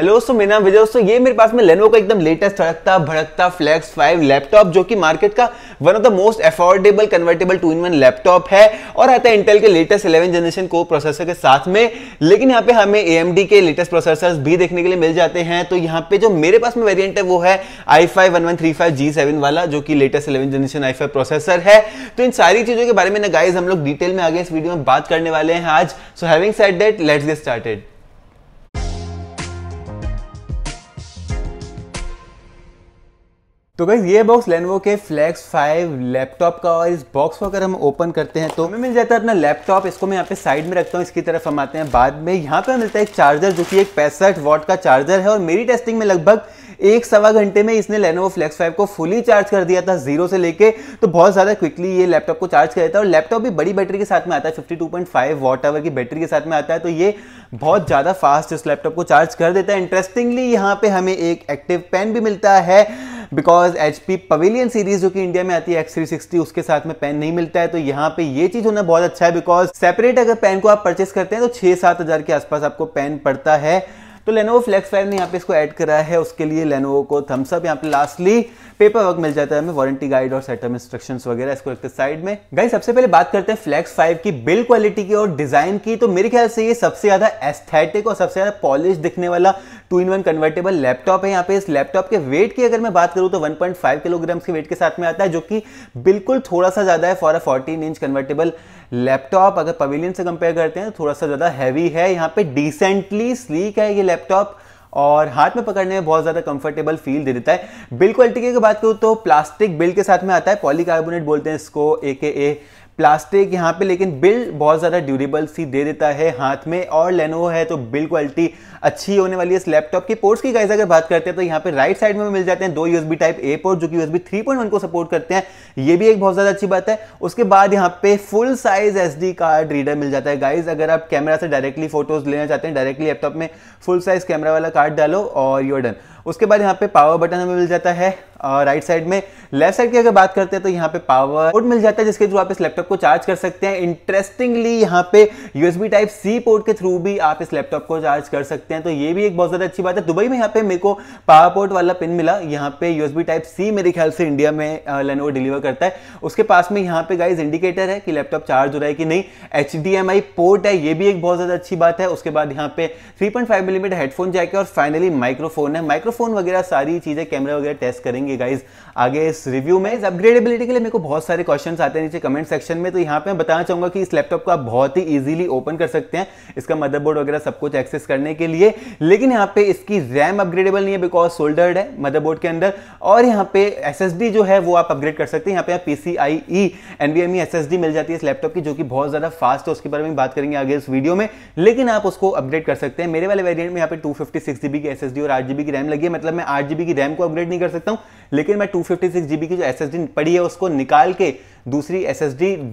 Hello दोस्तों मेरा विजय दोस्तों ये मेरे पास में लेनो का एकदम लेटेस्ट थड़कता भड़कता फ्लैक्स 5 लैपटॉप जो कि मार्केट का one of the most affordable convertible two in one laptop है और आता है इंटेल के लेटेस्ट 11 जनरेशन को प्रोसेसर के साथ में लेकिन यहाँ पे हमें ए के लेटेस्ट प्रोसेसर भी देखने के लिए मिल जाते हैं तो यहाँ पे जो मेरे पास में वेरियंट है वो है आई फाइव वाला जो कि latest eleven generation I processor है तो इन सारी चीजों के बारे में ना गाइज हम लोग डिटेल में आगे इस वीडियो में बात करने वाले हैं आज so having said that let's get started तो भाई ये बॉक्स लेनवो के फ्लैक्स फाइव लैपटॉप का और इस बॉक्स को अगर हम ओपन करते हैं तो हमें मिल जाता है अपना लैपटॉप इसको मैं यहाँ पे साइड में रखता हूँ इसकी तरफ हम आते हैं बाद में यहाँ पे मिलता है एक चार्जर जो कि एक पैंसठ वॉट का चार्जर है और मेरी टेस्टिंग में लगभग एक सवा घंटे में इसने लेनोवो फ्लैक्स फाइव को फुली चार्ज कर दिया था जीरो से लेके तो बहुत ज़्यादा क्विकली ये लैपटॉप को चार्ज कर देता है और लैपटॉप भी बड़ी बैटरी के साथ में आता है fifty two point five watt hour की बैटरी के साथ में आता है तो ये बहुत ज़्यादा फास्ट इस लैपटॉप को चार्ज कर देता है इंटरेस्टिंगली यहाँ पे हमें एक एक्टिव पेन भी मिलता है because H P pavilion series जो कि इंडिया में आती है एक्स थ्री सिक्सटी उसके साथ में पेन नहीं मिलता है तो यहाँ पे ये चीज होना बहुत अच्छा है बिकॉज सेपरेट अगर पेन को आप परचेस करते हैं तो छह सात हजार के आसपास आपको पेन पड़ता है तो लेनोवो फ्लैक्स फाइव ने यहाँ पे इसको ऐड करा है उसके लिए लेनोवो को थम्स यहाँ पे लास्टली पेपर वर्क मिल जाता है हमें वारंटी गाइड और सेटअप इंस्ट्रक्शन वगैरह इसको रखते साइड में गाइड सबसे पहले बात करते हैं फ्लैक्स फाइव की बिल्ड क्वालिटी की और डिजाइन की तो मेरे ख्याल से ये सबसे ज्यादा एस्थेटिक और सबसे ज्यादा पॉलिश दिखने वाला two in one convertible laptop है यहाँ पे इस लैपटॉप के वेट की अगर मैं बात करूँ तो वन पॉइंट फाइव किलोग्राम्स के वेट के साथ में आता है जो कि बिल्कुल थोड़ा सा ज्यादा है for a fourteen inch convertible laptop अगर पवेलियन से कंपेयर करते हैं तो थोड़ा सा ज्यादा हैवी है यहाँ पे डिसेंटली स्लीक है ये लैपटॉप और हाथ में पकड़ने में बहुत ज़्यादा कंफर्टेबल फील दे देता है बिल क्वालिटी की बात करूँ तो प्लास्टिक बिल के साथ में आता है पॉलीकार्बोनेट बोलते हैं इसको ए के ए प्लास्टिक यहाँ पे लेकिन बिल्ड बहुत ज़्यादा ड्यूरेबल सी दे देता है हाथ में और लेनोवो है तो बिल्ड क्वालिटी अच्छी होने वाली है इस लैपटॉप की पोर्ट्स की गाइज अगर बात करते हैं तो यहाँ पे राइट साइड में मिल जाते हैं दो यूएसबी टाइप ए पोर्ट जो कि यूएसबी 3.1 को सपोर्ट करते हैं ये भी एक बहुत ज़्यादा अच्छी बात है उसके बाद यहाँ पे full size S card reader मिल जाता है गाइज अगर आप कैमरा से डायरेक्टली फोटोज लेना चाहते हैं डायरेक्टली लैपटॉप में फुल साइज कैमरा वाला कार्ड डालो और योर डन उसके बाद यहाँ पे पावर बटन हमें मिल जाता है राइट साइड में लेफ्ट साइड की अगर बात करते हैं तो यहाँ पे पावर पोर्ट मिल जाता है जिसके थ्रू आप इस लैपटॉप को चार्ज कर सकते हैं इंटरेस्टिंगली यहाँ पे यूएसबी टाइप सी पोर्ट के थ्रू भी आप इस लैपटॉप को चार्ज कर सकते हैं तो ये भी एक बहुत ज़्यादा अच्छी बात है दुबई में यहाँ पे मेरे को पावर पोर्ट वाला पिन मिला यहाँ पे यूएसबी टाइप सी मेरे ख्याल से इंडिया में लेनोवो डिलीवर करता है उसके पास में यहाँ पे गाइज इंडिकेटर है कि लैपटॉप चार्ज हो रहा है कि नहीं एच पोर्ट है ये भी एक बहुत ज़्यादा अच्छी बात है उसके बाद यहाँ पे three point five millimetre headphone जाएगा और फाइनली माइक्रोफोन है माइक्रोफोन माइक्रोफोन वगैरह सारी चीज़ें कैमरा वगैरह टेस्ट करेंगे गाइज आगे इस रिव्यू में इस अपग्रेडेबिलिटी के लिए मेरे को बहुत सारे क्वेश्चन आते हैं नीचे कमेंट सेक्शन में तो यहाँ पे मैं बताना चाहूंगा कि इस लैपटॉप को आप बहुत ही ईजिली ओपन कर सकते हैं इसका मदरबोर्ड वगैरह सब कुछ एक्सेस करने के लिए लेकिन यहाँ पे इसकी रैम अपग्रेडेबल नहीं है बिकॉज सोल्डर्ड है मदरबोर्ड के अंदर और यहाँ पे एस जो है वो आप अपग्रेड कर सकते हैं यहाँ पे आप P C I E N B M E S S D मिल जाती है इस लैपटॉप की जो कि बहुत ज़्यादा फास्ट है उसके बारे में बात करेंगे आगे इस वीडियो में लेकिन आप उसको अपग्रेड कर सकते हैं मेरे वाले वेरियंट में यहाँ पे टू फिफ्टी सिक्स जीबी की एस एस डी और आठ जीबी की रैम लगी लगी है मतलब मैं आठ जीबी की रैम को अपग्रेड नहीं कर सकता हूं लेकिन मैं टू फिफ्टी की जो एस पड़ी है उसको निकाल के दूसरी एस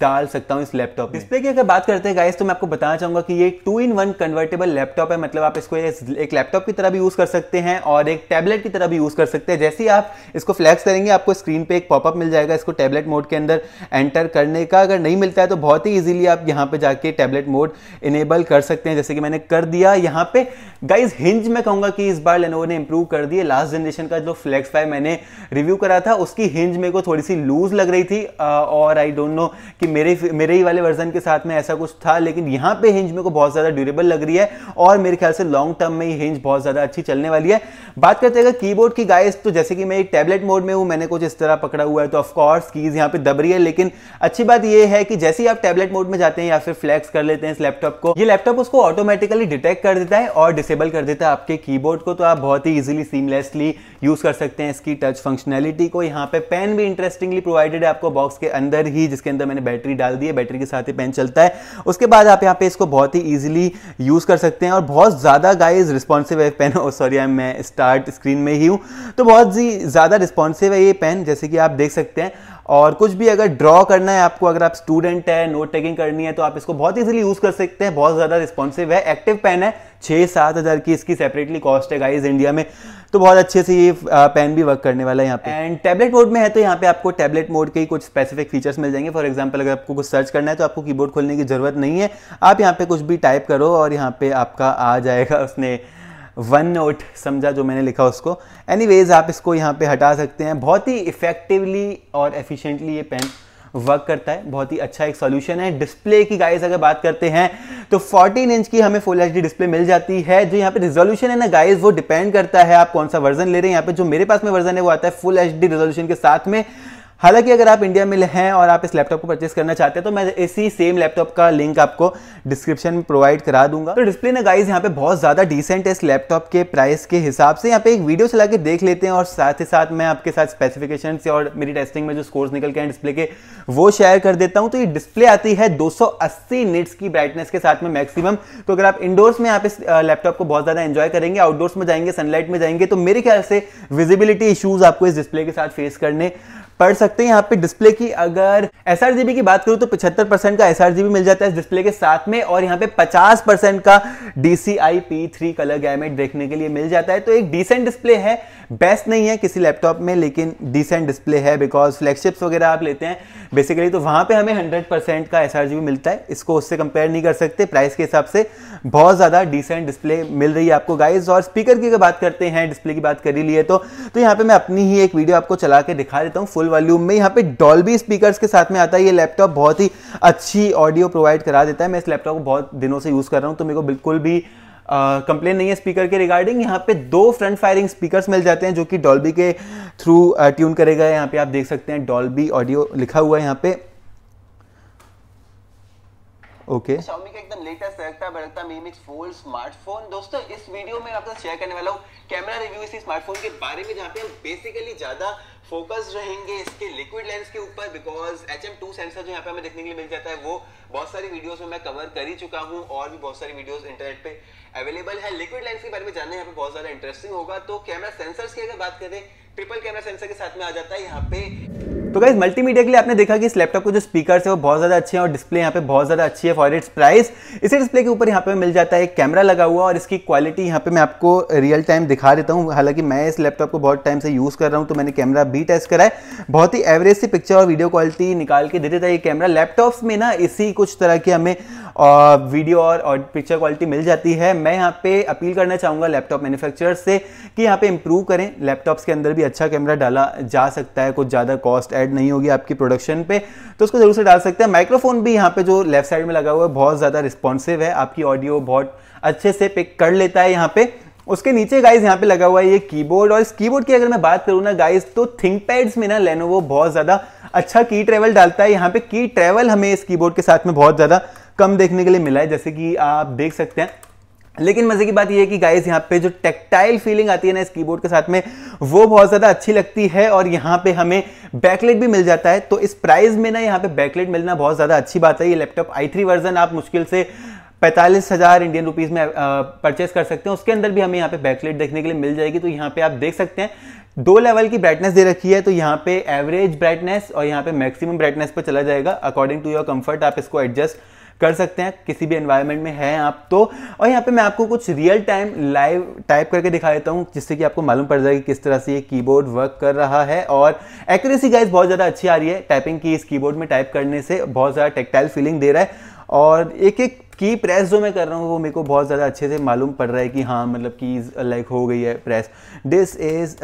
डाल सकता हूँ इस लैपटॉप डिस्प्ले की अगर बात करते हैं गाइस तो मैं आपको बताना चाहूंगा कि ये two in one convertible laptop है मतलब आप इसको एक लैपटॉप की तरह भी यूज कर सकते हैं और एक टैबलेट की तरह भी यूज कर सकते हैं जैसे ही आप इसको फ्लैक्स करेंगे आपको स्क्रीन पे एक पॉपअप मिल जाएगा इसको टैबलेट मोड के अंदर एंटर करने का अगर नहीं मिलता है तो बहुत ही ईजिली आप यहाँ पे जाके टैबलेट मोड इनेबल कर सकते हैं जैसे कि मैंने कर दिया यहाँ पे गाइज हिंज मैं कहूँगा कि इस बार लेनोवो ने इंप्रूव कर दिया लास्ट जनरेशन का जो फ्लैक्स फाइव मैंने रिव्यू करा था उसकी हिंज मेरे को थोड़ी सी लूज लग रही थी और आई डोंट नो कि मेरे मेरे ही वाले वर्जन के साथ में ऐसा कुछ था लेकिन यहाँ पे हिंज मेरे को बहुत ज़्यादा ड्यूरेबल लग रही है और मेरे ख्याल से लॉन्ग टर्म में ये हिंज बहुत ज़्यादा अच्छी चलने वाली है बात करते हैं कीबोर्ड की गाइस तो जैसे कि मैं एक टैबलेट मोड में हूं मैंने कुछ इस तरह पकड़ा हुआ है तो ऑफकोर्स कीज यहाँ पे दब रही है लेकिन अच्छी बात यह है कि जैसे ही आप टैबलेट मोड में जाते हैं या फिर फ्लैक्स कर लेते हैं इस लैपटॉप को ये लैपटॉप उसको ऑटोमेटिकली डिटेक्ट कर देता है और डिसेबल कर देता है आपके कीबोर्ड को तो आप बहुत ही इजिली सीमलेसली यूज कर सकते हैं इसकी टच फंक्शनैलिटी को यहाँ पे पेन भी इंटरेस्टिंगली प्रोवाइडेड है आपको बॉक्स के अंदर ही जिसके अंदर मैंने बैटरी डाल दी है बैटरी के साथ ही पेन चलता है उसके बाद आप यहाँ पे इसको बहुत ही ईजिली यूज कर सकते हैं और बहुत ज्यादा गाइज रिस्पॉन्सिव है पेन सॉरी मैं स्टार्ट स्टार्ट स्क्रीन में ही हूँ तो बहुत ही ज़्यादा रिस्पॉन्सिव है ये पेन जैसे कि आप देख सकते हैं और कुछ भी अगर ड्रॉ करना है आपको अगर आप स्टूडेंट है नोट टेकिंग करनी है तो आप इसको बहुत इजीली यूज़ कर सकते हैं बहुत ज़्यादा रिस्पॉन्सिव है एक्टिव पेन है छः सात हज़ार की इसकी सेपरेटली कॉस्ट है गाइस इंडिया में तो बहुत अच्छे से ये पेन भी वर्क करने वाला है यहाँ पे एंड टैबलेट मोड में है तो यहाँ पे आपको टैबलेट मोड के ही कुछ स्पेसिफिक फीचर्स मिल जाएंगे फॉर एग्जांपल अगर आपको कुछ सर्च करना है तो आपको कीबोर्ड खोलने की ज़रूरत नहीं है आप यहाँ पे कुछ भी टाइप करो और यहाँ पे आपका आ जाएगा उसने वन नोट समझा जो मैंने लिखा उसको एनीवेज आप इसको यहाँ पे हटा सकते हैं बहुत ही इफ़ेक्टिवली और एफिशिएंटली ये पेन वर्क करता है बहुत ही अच्छा एक सॉल्यूशन है डिस्प्ले की गाइस अगर बात करते हैं तो 14 इंच की हमें फुल एच डिस्प्ले मिल जाती है जो यहाँ पे रिजोल्यूशन है ना गाइस वो डिपेंड करता है आप कौन सा वर्जन ले रहे हैं यहाँ पे जो मेरे पास में वर्जन है वो आता है फुल एच रिजोल्यूशन के साथ में हालांकि अगर आप इंडिया में हैं और आप इस लैपटॉप को परचेस करना चाहते हैं तो मैं इसी सेम लैपटॉप का लिंक आपको डिस्क्रिप्शन में प्रोवाइड करा दूंगा तो डिस्प्ले ना गाइज यहाँ पे बहुत ज़्यादा डिसेंट है इस लैपटॉप के प्राइस के हिसाब से यहाँ पे एक वीडियो चला के देख लेते हैं और साथ ही साथ मैं आपके साथ स्पेसिफिकेशन और मेरी टेस्टिंग में जो स्कोर्स निकल के हैं डिस्प्ले के वो शेयर कर देता हूँ तो ये डिस्प्ले आती है दो निट्स की ब्राइटनेस के साथ में मैक्सिमम तो अगर आप इंडोर्स में आप इस लैपटॉप को बहुत ज़्यादा एंजॉय करेंगे आउटडोर्स में जाएंगे सनलाइट में जाएंगे तो मेरे ख्याल से विजिबिलिटी इशूज़ आपको इस डिस्प्ले के साथ फेस करने पढ़ सकते हैं यहाँ पे डिस्प्ले की अगर एस की बात करूँ तो पिछहत्तर परसेंट का एस मिल जाता है इस डिस्प्ले के साथ में और यहाँ पे पचास परसेंट का D C I P three colour gamut देखने के लिए मिल जाता है तो एक डिसेंट डिस्प्ले है बेस्ट नहीं है किसी लैपटॉप में लेकिन डिसेंट डिस्प्ले है बिकॉज फ्लैगशिप्स वगैरह आप लेते हैं बेसिकली तो वहाँ पे हमें 100% का एस मिलता है इसको उससे कंपेयर नहीं कर सकते प्राइस के हिसाब से बहुत ज़्यादा डिसेंट डिस्प्ले मिल रही है आपको गाइज और स्पीकर की अगर बात करते हैं डिस्प्ले की बात कर ही लिए तो, तो यहाँ पर मैं अपनी ही एक वीडियो आपको चला के दिखा देता हूँ फुल वॉल्यूम में यहाँ पर डॉल्बी स्पीकर के साथ में आता है ये लैपटॉप बहुत ही अच्छी ऑडियो प्रोवाइड करा देता है मैं इस लैपटॉप को बहुत दिनों से यूज़ कर रहा हूँ तो मेरे को बिल्कुल भी कंप्लेन नहीं है स्पीकर के रिगार्डिंग यहाँ पे दो फ्रंट फायरिंग स्पीकर्स मिल जाते हैं जो कि डॉल्बी के थ्रू ट्यून करेगा यहाँ पे आप देख सकते हैं डॉल्बी ऑडियो लिखा हुआ है यहाँ पे ओके okay. Xiaomi अच्छा, का एकदम लेटेस्ट सरकता बढ़ता Mi Mix Fold स्मार्टफोन दोस्तों इस वीडियो में आपसे शेयर करने वाला हूं कैमरा रिव्यू इसी स्मार्टफोन के बारे में जहां पे हम बेसिकली ज़्यादा फोकस रहेंगे इसके लिक्विड लेंस के ऊपर because H M two sensor जो यहाँ पे हमें देखने के लिए मिल जाता है वो बहुत सारी वीडियोस में मैं कवर कर ही चुका हूँ और भी बहुत सारी वीडियोस इंटरनेट पे अवेलेबल है लिक्विड लेंस के बारे में जानने यहाँ पे बहुत ज़्यादा इंटरेस्टिंग होगा तो कैमरा सेंसर्स की अगर बात करें ट्रिपल कैमरा सेंसर के साथ में आ जाता है यहाँ पे तो गाइज मल्टीमीडिया के लिए आपने देखा कि इस लैपटॉप के जो स्पीकर है वो बहुत ज्यादा अच्छे हैं और डिस्प्ले यहाँ पे बहुत ज्यादा अच्छी है फॉर इट्स प्राइस इसी डिस्प्ले के ऊपर यहाँ पे मिल जाता है एक कैमरा लगा हुआ और इसकी क्वालिटी यहाँ पे मैं आपको रियल टाइम दिखा देता हूँ हालांकि मैं इस लैपटॉप को बहुत टाइम से यूज कर रहा हूँ तो मैंने कैमरा भी टेस्ट करा है बहुत ही एवरेज सी पिक्चर और वीडियो क्वालिटी निकाल के दे देता है ये कैमरा लैपटॉप्स में ना इसी कुछ तरह की हमें और वीडियो और, पिक्चर क्वालिटी मिल जाती है मैं यहाँ पे अपील करना चाहूँगा लैपटॉप मैन्युफैक्चरर्स से कि यहाँ पे इम्प्रूव करें लैपटॉप्स के अंदर भी अच्छा कैमरा डाला जा सकता है कुछ ज़्यादा कॉस्ट ऐड नहीं होगी आपकी प्रोडक्शन पे तो उसको ज़रूर से डाल सकते हैं माइक्रोफोन भी यहाँ पे जो लेफ्ट साइड में लगा हुआ है बहुत ज़्यादा रिस्पॉन्सिव है आपकी ऑडियो बहुत अच्छे से पिक कर लेता है यहाँ पे उसके नीचे गाइज यहाँ पे लगा हुआ है ये कीबोर्ड और इस कीबोर्ड की अगर मैं बात करूँ ना गाइज तो थिंक पैड्स में ना लेनोवो बहुत ज़्यादा अच्छा की ट्रेवल डालता है यहाँ पे की ट्रेवल हमें इस कीबोर्ड के साथ में बहुत ज़्यादा कम देखने के लिए मिला है जैसे कि आप देख सकते हैं लेकिन मजे की बात यह है कि गाइस यहाँ पे जो टेक्टाइल फीलिंग आती है ना इस कीबोर्ड के साथ में वो बहुत ज़्यादा अच्छी लगती है और यहाँ पे हमें बैकलेट भी मिल जाता है तो इस प्राइस में ना यहाँ पे बैकलेट मिलना बहुत ज़्यादा अच्छी बात है ये लैपटॉप आई थ्री वर्जन आप मुश्किल से पैंतालीस हज़ार इंडियन रुपीज़ में परचेस कर सकते हैं उसके अंदर भी हमें यहाँ पे बैकलेट देखने के लिए मिल जाएगी तो यहाँ पे आप देख सकते हैं दो लेवल की ब्राइटनेस दे रखी है तो यहाँ पे एवरेज ब्राइटनेस और यहाँ पे मैक्सिमम ब्राइटनेस पर चला जाएगा अकॉर्डिंग टू योर कंफर्ट आप इसको एडजस्ट कर सकते हैं किसी भी एनवायरनमेंट में हैं आप तो और यहाँ पे मैं आपको कुछ रियल टाइम लाइव टाइप करके दिखा देता हूँ जिससे कि आपको मालूम पड़ जाएगा कि किस तरह से ये कीबोर्ड वर्क कर रहा है और एक्यूरेसी गाइज बहुत ज़्यादा अच्छी आ रही है टाइपिंग की इस कीबोर्ड में टाइप करने से बहुत ज़्यादा टेक्टाइल फीलिंग दे रहा है और एक एक की प्रेस जो मैं कर रहा हूँ वो मेरे को बहुत ज़्यादा अच्छे से मालूम पड़ रहा है कि हाँ मतलब की लाइक हो गई है प्रेस दिस इज़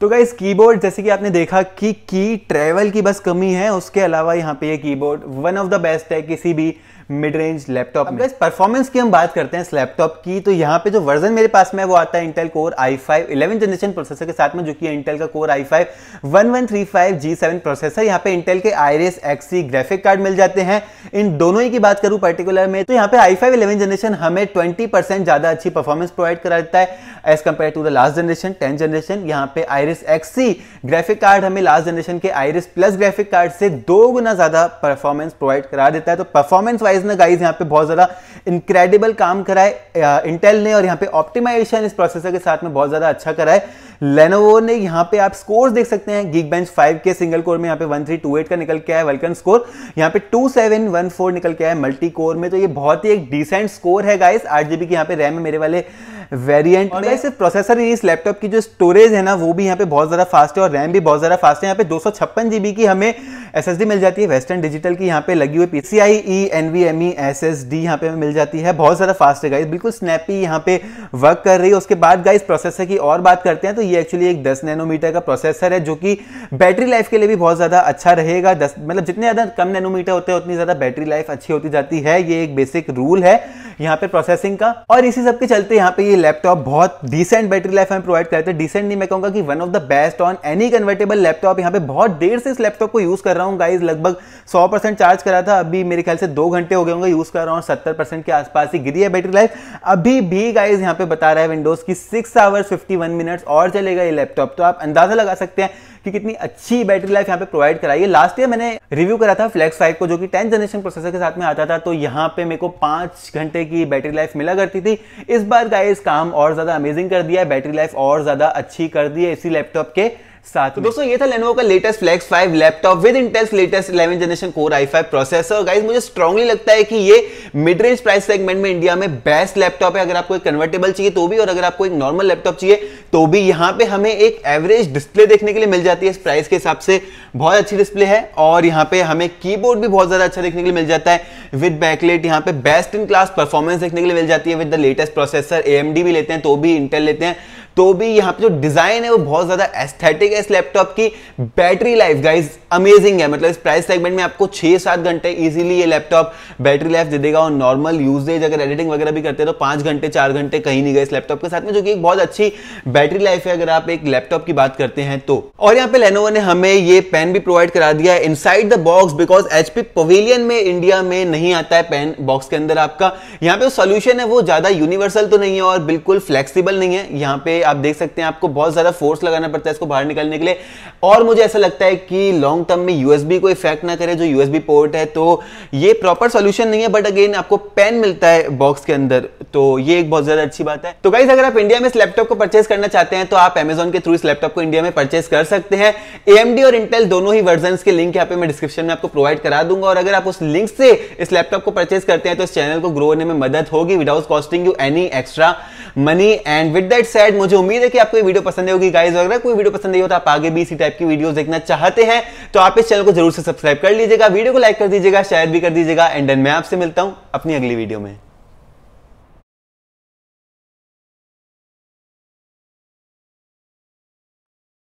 तो गाइस कीबोर्ड जैसे कि आपने देखा कि की ट्रैवल की बस कमी है उसके अलावा यहाँ पे ये keyboard one of the best है किसी भी मिड रेंज लैपटॉप में परफॉर्मेंस की हम बात करते हैं इस लैपटॉप की तो यहाँ पे जो वर्जन मेरे पास में वो आता है Intel core I five eleven generation processor के साथ में जो कि इंटेल का core I five one one three five G seven processor यहाँ पे इंटेल के आईरेस एक्सी ग्राफिक कार्ड मिल जाते हैं इन दोनों ही की बात करूँ पर्टिकुलर में तो यहाँ पे आई फाइव इलेवन जनरेशन हमें ट्वेंटी परसेंट ज्यादा अच्छी परफॉर्मेंस प्रोवाइड करा देता है as compare to the last generation ten generation यहाँ पे आईरिस एक्सी ग्राफिक कार्ड हमें लास्ट जनरेशन के एस प्लस ग्राफिक कार्ड से दो गुना ज्यादा परफॉर्मेंस प्रोवाइड करा देता है तो परफॉर्मेंस वाइज गाइज ना गाइज यहाँ पे बहुत ज़्यादा इनक्रेडिबल काम करा है इंटेल ने और यहाँ पे ऑप्टिमाइजेशन इस प्रोसेसर के साथ में बहुत ज़्यादा अच्छा करा है लेनोवो ने यहाँ पे आप स्कोर देख सकते हैं गिग बेंच फाइव के सिंगल कोर में यहाँ पे वन थ्री टू एट का निकल के आया वेलकन स्कोर यहाँ पे टू सेवन वन फोर निकल के आया मल्टी कोर में तो ये बहुत ही एक डिसेंट स्कोर है गाइज आठ जीबी की यहाँ पे रैम है मेरे वाले वेरिएंट में सिर्फ प्रोसेसर ही इस लैपटॉप की जो स्टोरेज है ना वो भी यहाँ पे बहुत ज़्यादा फास्ट है और रैम भी बहुत ज़्यादा फास्ट है यहाँ पे दो सौ छप्पन जीबी की हमें एस मिल जाती है वेस्टर्न डिजिटल की यहाँ पे लगी हुई P C I E N V M E S S D यहाँ पे मिल जाती है बहुत ज़्यादा फास्ट है गाइस बिल्कुल स्नैपी यहाँ पे वर्क कर रही है उसके बाद गाइस प्रोसेसर की और बात करते हैं तो ये एक्चुअली एक दस नैनोमीटर का प्रोसेसर है जो कि बैटरी लाइफ के लिए भी बहुत ज़्यादा अच्छा रहेगा दस मतलब जितने ज़्यादा कम नैनोमीटर होते हैं उतनी ज़्यादा बैटरी लाइफ अच्छी होती जाती है ये एक बेसिक रूल है यहाँ पे प्रोसेसिंग का और इसी सब के चलते यहाँ पे ये लैपटॉप बहुत डिसेंट बैटरी लाइफ हमें प्रोवाइड करते हैं डिसेंट नहीं मैं कहूँगा कि one of the best on any convertible laptop यहाँ पे बहुत देर से इस लैपटॉप को यूज़ कर रहा हूँ गाइज लगभग सौ परसेंट चार्ज करा था अभी मेरे ख्याल से दो घंटे हो गए होंगे यूज़ कर रहा हूँ सत्तर परसेंट के आसपास ही गिरी है बैटरी लाइफ अभी भी गाइज यहाँ पे बता रहा है विंडोज़ की six hours fifty one minutes और चलेगा ये लैपटॉप तो आप अंदाज़ा लगा सकते हैं कि कितनी अच्छी बैटरी लाइफ यहाँ पे प्रोवाइड कराई है लास्ट ईयर मैंने रिव्यू करा था फ्लैक्स फाइव को जो कि टेंथ जनरेशन प्रोसेसर के साथ में आता था तो यहाँ पे मेरे को पांच घंटे की बैटरी लाइफ मिला करती थी इस बार गाइस काम और ज़्यादा अमेजिंग कर दिया है बैटरी लाइफ और ज़्यादा अच्छी कर दी है इसी लैपटॉप के साथ तो दोस्तों ये था लेनोवो का latest flex 5 laptop with Intel's latest 11 generation core i5 processor guys मुझे स्ट्रांगली लगता है कि ये मिड रेंज प्राइस सेगमेंट में इंडिया में बेस्ट लैपटॉप है अगर आपको एक कन्वर्टेबल चाहिए तो भी और अगर आपको एक नॉर्मल लैपटॉप चाहिए तो भी यहाँ पे हमें एक एवरेज डिस्प्ले देखने के लिए मिल जाती है इस प्राइस के हिसाब से बहुत अच्छी डिस्प्ले है और यहाँ पे हमें कीबोर्ड भी बहुत ज्यादा अच्छा देखने के लिए मिल जाता है विद बैकलेट यहाँ पे बेस्ट इन क्लास परफॉर्मेंस देखने के लिए मिल जाती है with the latest processor AMD भी लेते हैं तो भी इंटेल लेते हैं तो भी यहाँ पे जो डिजाइन है वो बहुत ज्यादा एस्थेटिक है इस लैपटॉप की बैटरी लाइफ गाइज अमेजिंग है मतलब इस प्राइस सेगमेंट में आपको छह सात घंटे इजीली ये लैपटॉप बैटरी लाइफ दे देगा और नॉर्मल यूजेज अगर एडिटिंग वगैरह भी करते हैं तो पांच घंटे चार घंटे कहीं नहीं गए इस लैपटॉप के साथ में जो कि एक बहुत अच्छी बैटरी लाइफ है अगर आप एक लैपटॉप की बात करते हैं तो और यहाँ पे लेनोवो ने हमें ये पेन भी प्रोवाइड करा दिया है inside the box because HP pavilion में इंडिया में नहीं आता है पेन बॉक्स के अंदर आपका यहाँ पे सोल्यूशन है वो ज्यादा यूनिवर्सल तो नहीं है और बिल्कुल फ्लेक्सीबल नहीं है यहाँ पे आप देख सकते हैं आपको बहुत ज़्यादा फोर्स लगाना पड़ता है इसको बाहर निकालने के लिए और मुझे ऐसा लगता है कि लॉन्ग टर्म में यूएसबी को इफेक्ट ना करे जो यूएसबी पोर्ट है तो ये प्रॉपर सोल्यूशन नहीं है बट अगेन आपको पेन मिलता है बॉक्स के अंदर तो ये एक बहुत ज़्यादा अच्छी बात है तो गाइज अगर आप इंडिया में इस लैपटॉप को परचेस करना चाहते हैं तो आप अमेजोन के थ्रू इस लैपटॉप को इंडिया में परचेस कर सकते हैं एएमडी और इंटेल दोनों ही वर्जन के लिंक यहाँ पे मैं डिस्क्रिप्शन में आपको प्रोवाइड करा दूंगा और अगर आप उस लिंक से इस लैपटॉप को परचेस करते हैं तो इस चैनल को ग्रो होने में मदद होगी without costing you any extra money and with that said मुझे मुझे उम्मीद है कि आपको ये वीडियो पसंद होगी गाइज अगर कोई वीडियो पसंद नहीं तो आप आगे भी इसी टाइप की वीडियो देखना चाहते हैं तो आप इस चैनल को जरूर से सब्सक्राइब कर लीजिएगा वीडियो को लाइक कर दीजिएगा शेयर भी कर दीजिएगा एंड देन मैं आपसे मिलता हूं अपनी अगली वीडियो में